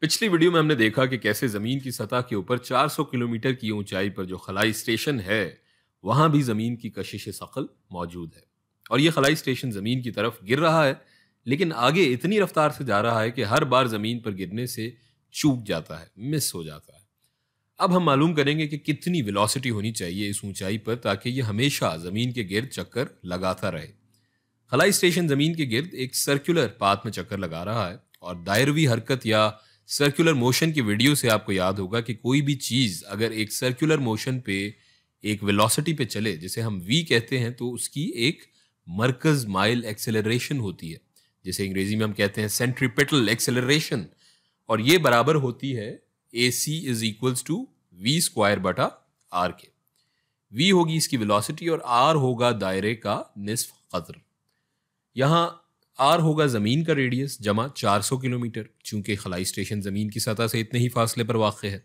पिछली वीडियो में हमने देखा कि कैसे जमीन की सतह के ऊपर 400 किलोमीटर की ऊंचाई पर जो खलाई स्टेशन है वहां भी जमीन की कशिश सकल मौजूद है और यह खलाई स्टेशन जमीन की तरफ गिर रहा है लेकिन आगे इतनी रफ्तार से जा रहा है कि हर बार जमीन पर गिरने से चूक जाता है मिस हो जाता है अब हम मालूम करेंगे कि कितनी वेलोसिटी होनी चाहिए इस ऊंचाई पर ताकि ये हमेशा जमीन के गिर्द चक्कर लगाता रहे खलाई स्टेशन जमीन के गिर्द एक सर्कुलर पाथ में चक्कर लगा रहा है और दायरवी हरकत या सर्कुलर मोशन की वीडियो से आपको याद होगा कि कोई भी चीज़ अगर एक सर्कुलर मोशन पे एक वेलोसिटी पे चले जिसे हम वी कहते हैं तो उसकी एक मरकज माइल एक्सेलरेशन होती है जिसे अंग्रेजी में हम कहते हैं सेंट्रीपेटल एक्सेलरेशन और ये बराबर होती है a c is equals to v square बटा आर के वी होगी इसकी वेलोसिटी और आर होगा दायरे का निसफ कदर यहाँ आर होगा ज़मीन का रेडियस जमा 400 किलोमीटर चूंकि खलाई स्टेशन ज़मीन की सतह से इतने ही फासले पर वाक़ है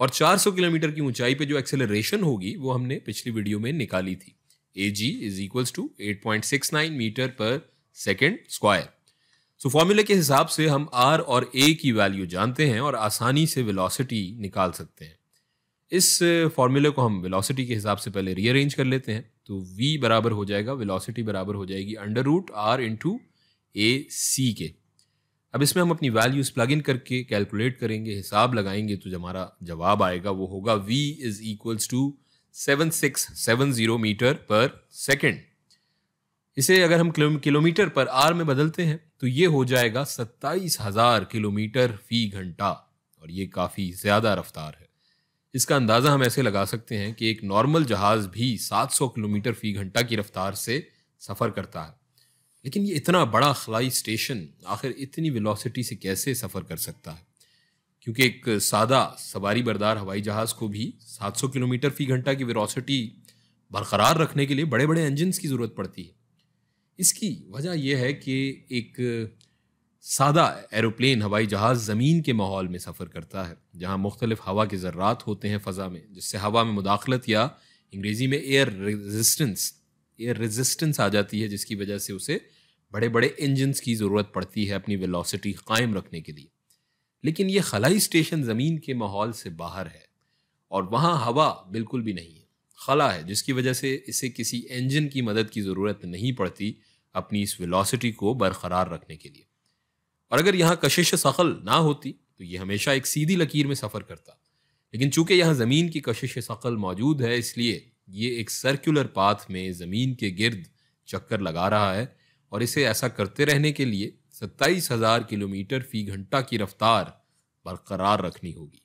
और 400 किलोमीटर की ऊंचाई पे जो एक्सेलरेशन होगी वो हमने पिछली वीडियो में निकाली थी a g is equals to eight point six nine metre पर सेकेंड स्क्वायर सो फॉर्मूले के हिसाब से हम आर और ए की वैल्यू जानते हैं और आसानी से विलासिटी निकाल सकते हैं इस फॉर्मूले को हम वेलोसिटी के हिसाब से पहले रीअरेंज कर लेते हैं तो v बराबर हो जाएगा वेलोसिटी बराबर हो जाएगी under root r into a c के अब इसमें हम अपनी वैल्यूज प्लग इन करके कैलकुलेट करेंगे हिसाब लगाएंगे तो जो हमारा जवाब आएगा वो होगा v is equals to seven six seven zero metre पर सेकेंड इसे अगर हम किलोमीटर पर आर में बदलते हैं तो ये हो जाएगा सत्ताईस हजार किलोमीटर फी घंटा और ये काफ़ी ज़्यादा रफ्तार है इसका अंदाज़ा हम ऐसे लगा सकते हैं कि एक नॉर्मल जहाज़ भी 700 किलोमीटर फी घंटा की रफ्तार से सफ़र करता है लेकिन ये इतना बड़ा खलाई स्टेशन आखिर इतनी वेलोसिटी से कैसे सफ़र कर सकता है क्योंकि एक सादा सवारी बरदार हवाई जहाज़ को भी 700 किलोमीटर फी घंटा की वेलोसिटी बरकरार रखने के लिए बड़े बड़े इंजन की ज़रूरत पड़ती है इसकी वजह यह है कि एक सादा एरोप्लेन हवाई जहाज़ ज़मीन के माहौल में सफ़र करता है जहाँ मुख्तलिफ हवा के ज़र्रात होते हैं फ़ज़ा में जिससे हवा में मुदाखलत या अंग्रेज़ी में एयर रेजिस्टेंस एयर रेजिस्टेंस आ जाती है जिसकी वजह से उसे बड़े बड़े इंजनस की ज़रूरत पड़ती है अपनी वेलोसिटी कायम रखने के लिए लेकिन ये खलाई स्टेशन ज़मीन के माहौल से बाहर है और वहाँ हवा बिल्कुल भी नहीं है खला है जिसकी वजह से इसे किसी इंजन की मदद की ज़रूरत नहीं पड़ती अपनी इस वेलोसिटी को बरकरार रखने के लिए और अगर यहाँ कशिश सखल ना होती तो ये हमेशा एक सीधी लकीर में सफ़र करता लेकिन चूंकि यहाँ ज़मीन की कशिश सकल मौजूद है इसलिए ये एक सर्कुलर पाथ में ज़मीन के गिर्द चक्कर लगा रहा है और इसे ऐसा करते रहने के लिए सत्ताईस हजार किलोमीटर फी घंटा की रफ्तार बरकरार रखनी होगी